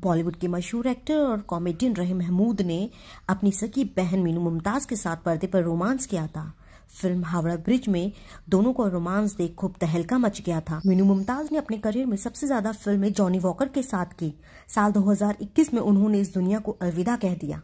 बॉलीवुड के मशहूर एक्टर और कॉमेडियन रहे महमूद ने अपनी सगी बहन मीनू मुमताज़ के साथ पर्दे पर रोमांस किया था फिल्म हावड़ा ब्रिज में दोनों को रोमांस देख खूब तहलका मच गया था मीनू मुमताज ने अपने करियर में सबसे ज्यादा फिल्में जॉनी वॉकर के साथ की साल 2021 में उन्होंने इस दुनिया को अलविदा कह दिया